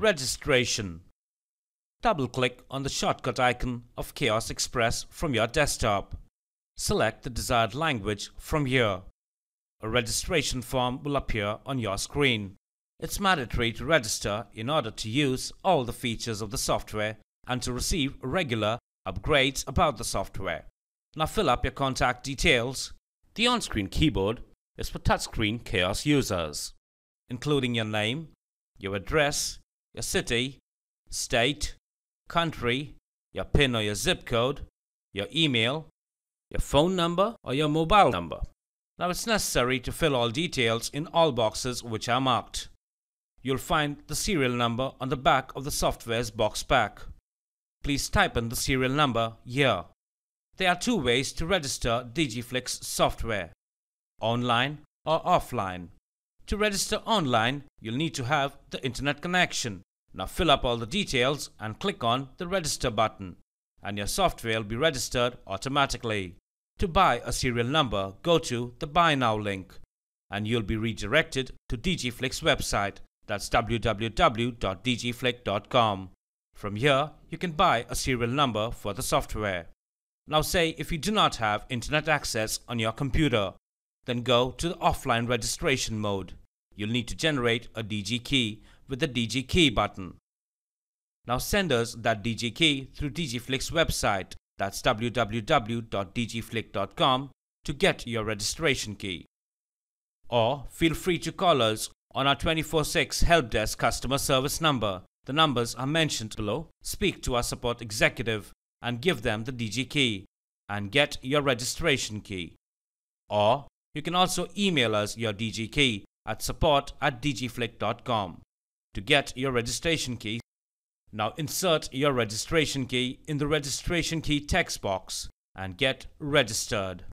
Registration. Double-click on the shortcut icon of Chaos Express from your desktop. Select the desired language from here. A registration form will appear on your screen. It's mandatory to register in order to use all the features of the software and to receive regular upgrades about the software. Now fill up your contact details. The on-screen keyboard is for touchscreen Chaos users, including your name, your address, your city, state, country, your PIN or your zip code, your email, your phone number, or your mobile number. Now it's necessary to fill all details in all boxes which are marked. You'll find the serial number on the back of the software's box pack. Please type in the serial number here. There are two ways to register Digiflix software, online or offline. To register online, you'll need to have the internet connection. Now fill up all the details and click on the register button and your software will be registered automatically. To buy a serial number, go to the Buy Now link and you'll be redirected to DigiFlick's website. That's www.dgflick.com. From here, you can buy a serial number for the software. Now say if you do not have internet access on your computer, then go to the offline registration mode. You'll need to generate a DG key with the DG Key button. Now send us that DG Key through DGFlick's website, that's www.dgflick.com, to get your registration key. Or feel free to call us on our 24 6 help desk customer service number. The numbers are mentioned below. Speak to our support executive and give them the DG key and get your registration key. Or you can also email us your DG key at support at dgflick.com. To get your registration key, now insert your registration key in the registration key text box and get registered.